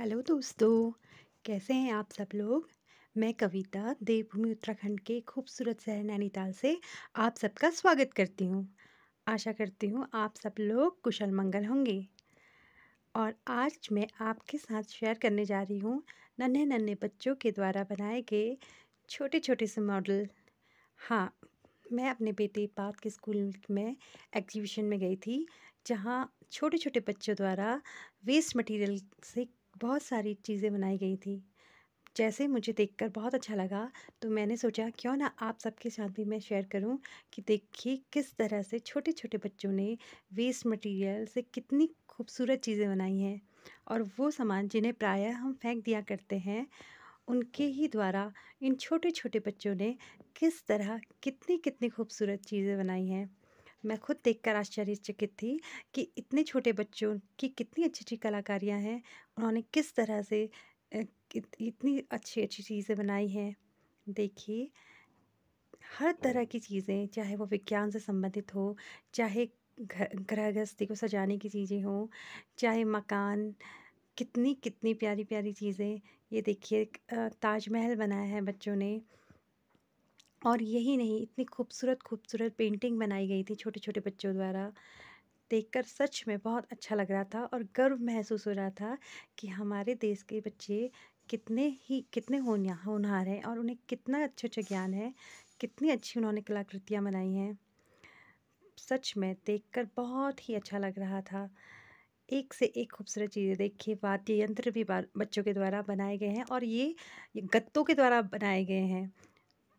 hello दोस्तों कैसे हैं आप सब लोग मैं कविता देवभूमि उत्तराखंड के खूबसूरत शहर नैनीताल से आप सबका स्वागत करती हूँ आशा करती हूँ आप सब लोग कुशल मंगल होंगे और आज मैं आपके साथ शेयर करने जा रही हूँ नन्हे नन्हे बच्चों के द्वारा बनाए गए छोटे छोटे से मॉडल हाँ मैं अपने बेटे पात के स्कूल में एग्जीबिशन में गई थी जहाँ छोटे छोटे बच्चों द्वारा वेस्ट मटेरियल से बहुत सारी चीज़ें बनाई गई थी जैसे मुझे देखकर बहुत अच्छा लगा तो मैंने सोचा क्यों ना आप सबके साथ भी मैं शेयर करूं कि देखिए किस तरह से छोटे छोटे बच्चों ने वेस्ट मटेरियल से कितनी खूबसूरत चीज़ें बनाई हैं और वो सामान जिन्हें प्रायः हम फेंक दिया करते हैं उनके ही द्वारा इन छोटे छोटे बच्चों ने किस तरह कितनी कितनी खूबसूरत चीज़ें बनाई हैं मैं खुद देखकर आश्चर्यचकित थी कि इतने छोटे बच्चों की कितनी अच्छी अच्छी कलाकारियाँ हैं उन्होंने किस तरह से इतनी अच्छी अच्छी चीज़ें बनाई हैं देखिए हर तरह की चीज़ें चाहे वो विज्ञान से संबंधित हो चाहे ग्रह गृहस्थी को सजाने की चीज़ें हों चाहे मकान कितनी कितनी प्यारी प्यारी चीज़ें ये देखिए ताजमहल बनाया है बच्चों ने और यही नहीं इतनी खूबसूरत खूबसूरत पेंटिंग बनाई गई थी छोटे छोटे बच्चों द्वारा देखकर सच में बहुत अच्छा लग रहा था और गर्व महसूस हो रहा था कि हमारे देश के बच्चे कितने ही कितने होनिया होनहार हैं और उन्हें कितना अच्छा अच्छा ज्ञान है कितनी अच्छी उन्होंने कलाकृतियाँ बनाई हैं सच में देखकर बहुत ही अच्छा लग रहा था एक से एक खूबसूरत चीज़ें देखिए वाद्य यंत्र भी बच्चों के द्वारा बनाए गए हैं और ये गत्तों के द्वारा बनाए गए हैं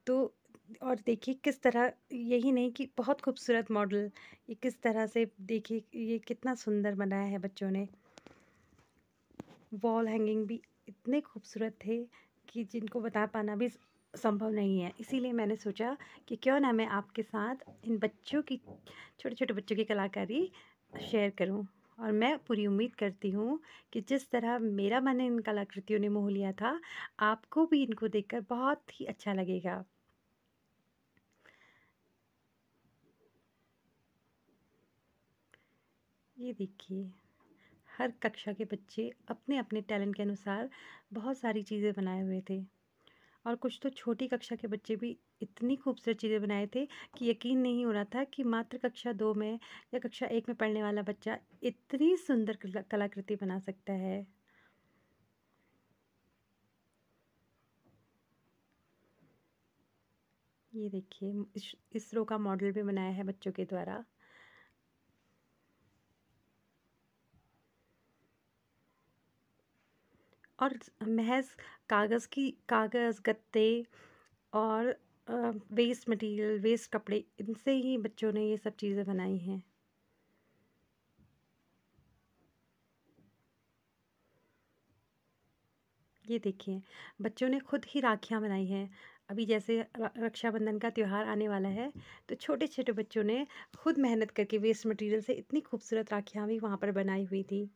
तो और देखिए किस तरह यही नहीं कि बहुत खूबसूरत मॉडल ये किस तरह से देखिए ये कितना सुंदर बनाया है बच्चों ने वॉल हैंगिंग भी इतने खूबसूरत थे कि जिनको बता पाना भी संभव नहीं है इसीलिए मैंने सोचा कि क्यों ना मैं आपके साथ इन बच्चों की छोटे छोटे बच्चों की कलाकारी शेयर करूं और मैं पूरी उम्मीद करती हूँ कि जिस तरह मेरा मन इन कलाकृतियों ने मोह लिया था आपको भी इनको देखकर बहुत ही अच्छा लगेगा ये देखिए हर कक्षा के बच्चे अपने अपने टैलेंट के अनुसार बहुत सारी चीज़ें बनाए हुए थे और कुछ तो छोटी कक्षा के बच्चे भी इतनी खूबसूरत चीज़ें बनाए थे कि यकीन नहीं हो रहा था कि मात्र कक्षा दो में या कक्षा एक में पढ़ने वाला बच्चा इतनी सुंदर कलाकृति बना सकता है ये देखिए इसरो का मॉडल भी बनाया है बच्चों के द्वारा और महज़ कागज़ की कागज़ गत्ते और वेस्ट मटेरियल वेस्ट कपड़े इनसे ही बच्चों ने ये सब चीज़ें बनाई हैं ये देखिए बच्चों ने खुद ही राखियाँ बनाई हैं अभी जैसे रक्षाबंधन का त्यौहार आने वाला है तो छोटे छोटे बच्चों ने खुद मेहनत करके वेस्ट मटेरियल से इतनी खूबसूरत राखियाँ भी वहाँ पर बनाई हुई थी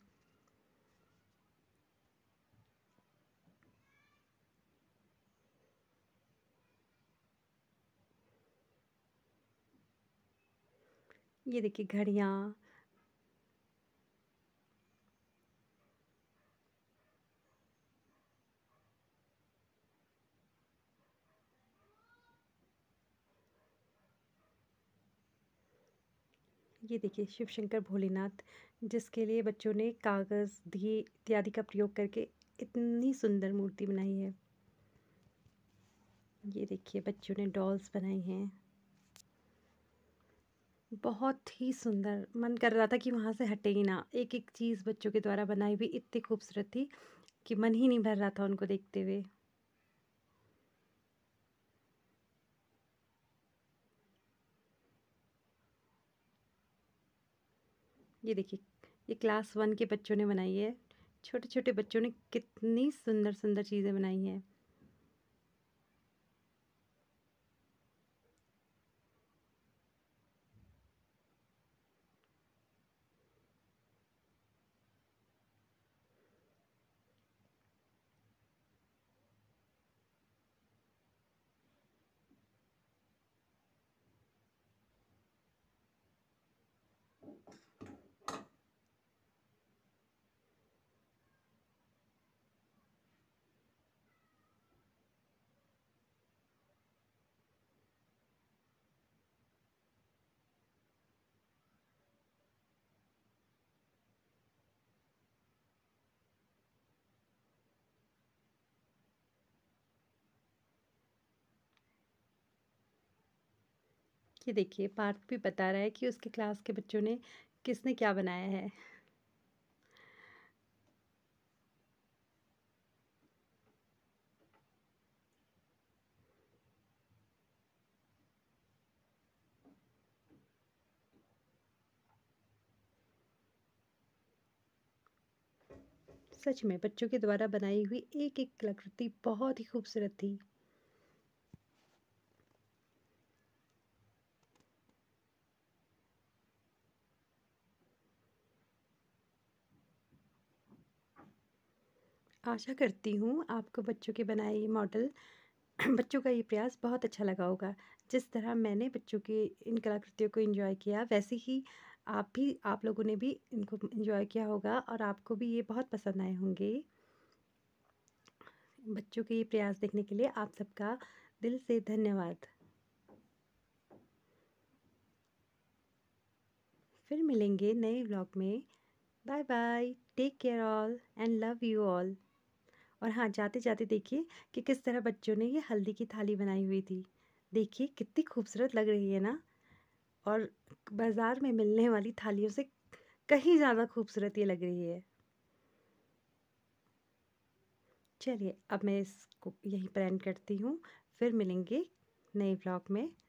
ये देखिए घड़ियाँ ये देखिए शिव शंकर भोलेनाथ जिसके लिए बच्चों ने कागज़ दिए इत्यादि का प्रयोग करके इतनी सुंदर मूर्ति बनाई है ये देखिए बच्चों ने डॉल्स बनाई हैं बहुत ही सुंदर मन कर रहा था कि वहाँ से हटे ही ना एक एक चीज़ बच्चों के द्वारा बनाई हुई इतनी खूबसूरत थी कि मन ही नहीं भर रहा था उनको देखते हुए ये देखिए ये क्लास वन के बच्चों ने बनाई है छोटे छोटे बच्चों ने कितनी सुंदर सुंदर चीज़ें बनाई हैं ये देखिए पार्थ भी बता रहा है कि उसके क्लास के बच्चों ने किसने क्या बनाया है सच में बच्चों के द्वारा बनाई हुई एक एक कलाकृति बहुत ही खूबसूरत थी आशा करती हूँ आपको बच्चों के बनाए ये मॉडल बच्चों का ये प्रयास बहुत अच्छा लगा होगा जिस तरह मैंने बच्चों की इन कलाकृतियों को एंजॉय किया वैसे ही आप भी आप लोगों ने भी इनको एंजॉय किया होगा और आपको भी ये बहुत पसंद आए होंगे बच्चों के ये प्रयास देखने के लिए आप सबका दिल से धन्यवाद फिर मिलेंगे नए व्लॉग में bye bye take care all and love you all और हाँ जाते जाते देखिए कि किस तरह बच्चों ने ये हल्दी की थाली बनाई हुई थी देखिए कितनी खूबसूरत लग रही है ना और बाज़ार में मिलने वाली थालियों से कहीं ज़्यादा खूबसूरत ये लग रही है चलिए अब मैं इसको यहीं पर एंड करती हूँ फिर मिलेंगे नए ब्लॉग में